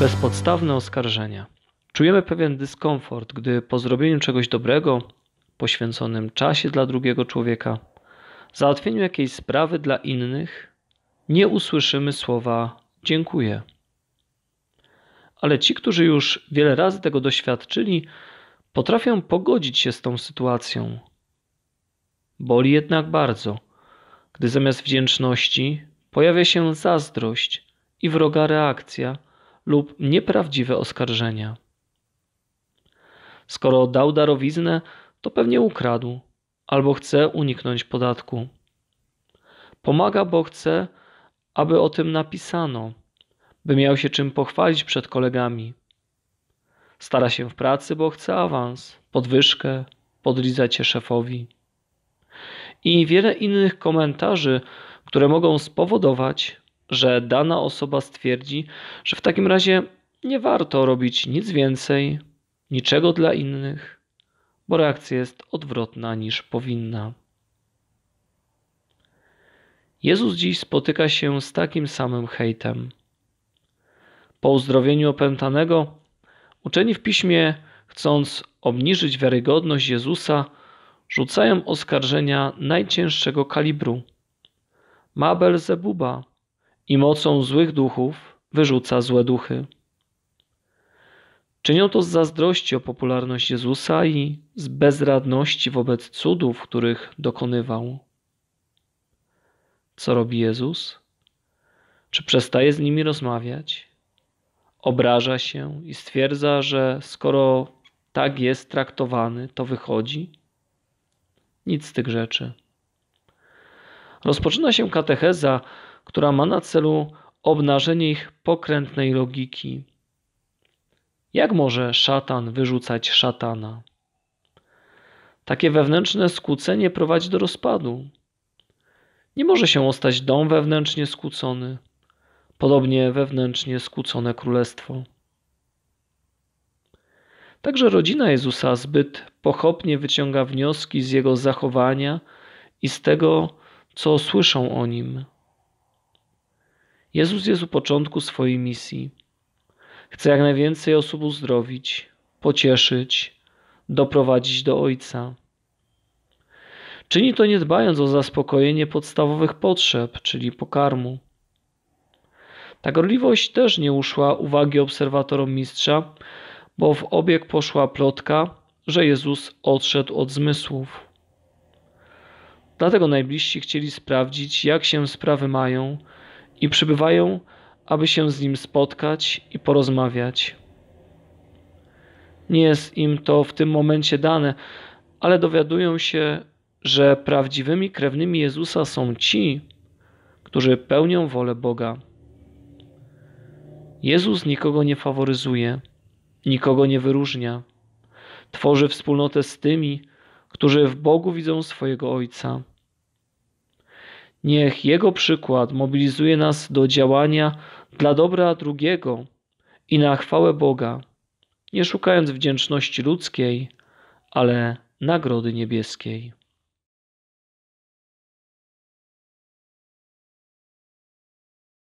Bezpodstawne oskarżenia. Czujemy pewien dyskomfort, gdy po zrobieniu czegoś dobrego, poświęconym czasie dla drugiego człowieka, załatwieniu jakiejś sprawy dla innych, nie usłyszymy słowa dziękuję. Ale ci, którzy już wiele razy tego doświadczyli, potrafią pogodzić się z tą sytuacją. Boli jednak bardzo, gdy zamiast wdzięczności pojawia się zazdrość i wroga reakcja lub nieprawdziwe oskarżenia. Skoro dał darowiznę, to pewnie ukradł albo chce uniknąć podatku. Pomaga, bo chce, aby o tym napisano, by miał się czym pochwalić przed kolegami. Stara się w pracy, bo chce awans, podwyżkę, podlizać się szefowi. I wiele innych komentarzy, które mogą spowodować, że dana osoba stwierdzi, że w takim razie nie warto robić nic więcej, niczego dla innych, bo reakcja jest odwrotna niż powinna. Jezus dziś spotyka się z takim samym hejtem. Po uzdrowieniu opętanego, uczeni w piśmie, chcąc obniżyć wiarygodność Jezusa, rzucają oskarżenia najcięższego kalibru. Mabel Zebuba i mocą złych duchów wyrzuca złe duchy. Czynią to z zazdrości o popularność Jezusa i z bezradności wobec cudów, których dokonywał. Co robi Jezus? Czy przestaje z nimi rozmawiać? Obraża się i stwierdza, że skoro tak jest traktowany, to wychodzi? Nic z tych rzeczy. Rozpoczyna się katecheza, która ma na celu obnażenie ich pokrętnej logiki. Jak może szatan wyrzucać szatana? Takie wewnętrzne skłócenie prowadzi do rozpadu. Nie może się ostać dom wewnętrznie skłócony, podobnie wewnętrznie skłócone królestwo. Także rodzina Jezusa zbyt pochopnie wyciąga wnioski z jego zachowania i z tego, co słyszą o nim. Jezus jest u początku swojej misji. Chce jak najwięcej osób uzdrowić, pocieszyć, doprowadzić do Ojca. Czyni to nie dbając o zaspokojenie podstawowych potrzeb, czyli pokarmu. Ta gorliwość też nie uszła uwagi obserwatorom mistrza, bo w obieg poszła plotka, że Jezus odszedł od zmysłów. Dlatego najbliżsi chcieli sprawdzić, jak się sprawy mają i przybywają, aby się z nim spotkać i porozmawiać. Nie jest im to w tym momencie dane, ale dowiadują się, że prawdziwymi krewnymi Jezusa są ci, którzy pełnią wolę Boga. Jezus nikogo nie faworyzuje, nikogo nie wyróżnia. Tworzy wspólnotę z tymi, którzy w Bogu widzą swojego Ojca. Niech Jego przykład mobilizuje nas do działania dla dobra drugiego i na chwałę Boga, nie szukając wdzięczności ludzkiej, ale nagrody niebieskiej.